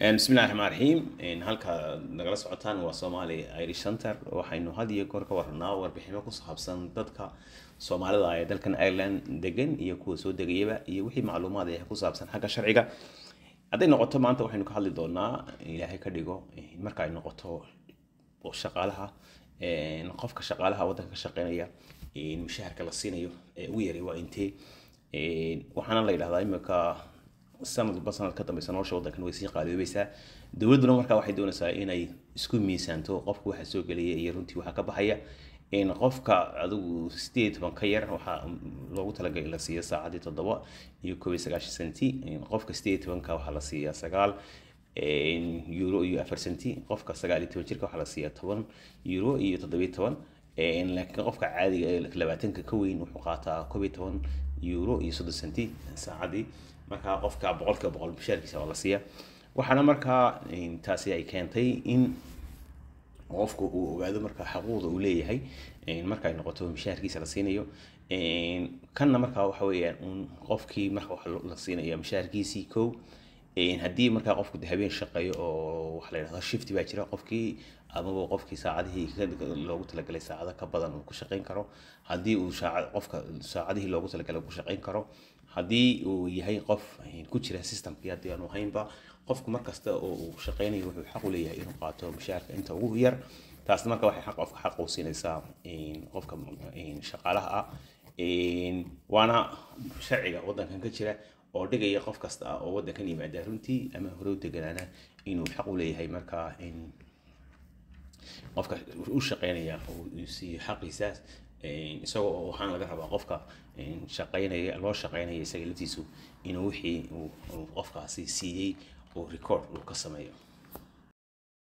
bismillahi raxmaan raxiim halkaa nagala socotaan waa somali irish center waxaynu had iyo goor ka warranaa warbixino ku saabsan dadka soomaalida ee dalkan ireland degan iyo kuwa soo degayaba iyo wixii macluumaad ah ku saabsan xagga sharciga hadday noqoto maanta waxaynu ka hadli doonaa ilaahay ka dhigo marka ay noqoto shaqaalaha qofka shaqaalaha waddanka ka shaqeynaya mushaharka la siinayo ugu yaray waa intee waxaana la yidhahdaa imika sanadba sanad ka dambeysa nolosha waddankan way sii markaa waxay doonaysaa inay isku miisaanto qofka waxa soo gelaya iyo runtii waxaa ka baxaya in qofka adigu sideed ban ka yar waxaa loogu talagalay la siiya saacadii toddoba iyo koob sagaashan senti qofka sideed banka waxaa la siiyaa sagaal euro iyo afar senti qofka sagaal iyo toban jirka waxaa la siiyaa toban euro iyo toddobiyo toban laakiin qofka caadiga labaatanka ka weyn wuxuu qaataa koob toban euro iyo soddon senti saacadii markaa qofka boqolkiiba boqol mishaarkiisa waa la siiya waxaana markaa taasi ay keentay in qofka uu ogaado markaa xaquuqda uu leeyahay marka ay noqoto mishaarkiisa la siinayo kanna markaa waxa weeyaan un qofkii marka wax la siinayo mishaarkiisii kow haddii markaa qofku habeen shaqeeyo oo waxa la yidhahdo shifti baa jira qofkii amaba qofkii saacadihii loogu talagalay saacado ka badan uu ku shaqayn karo haddii uu qofka saacadihii loogu talagalay ku shaqayn karo haddii uu yahay qof eh, ku jira systemkii haddii aanu haynba qofku markasta oo uu shaqaynayo wuxuu xaq u leeyahay inuu qaato mushaharka inta ugu yar taasna marka waxay qofka xaq u siinaysaa eh, qofka eh, shaqaalaha ah waana sharciga waddankan ka jira oo dhigaya qof kasta oo waddankan yimaada runtii ama hore u deganaana inuu xaq u leeyahay markaa in qofka u shaqeynaya siiyo xaqiisaas isaga oo waxaan laga rabaa qofka shaqeynaya loo shaqeynaya isaga laftiisu inuu wixii uu qofkaasi siiyey oo record uu ka sameeyo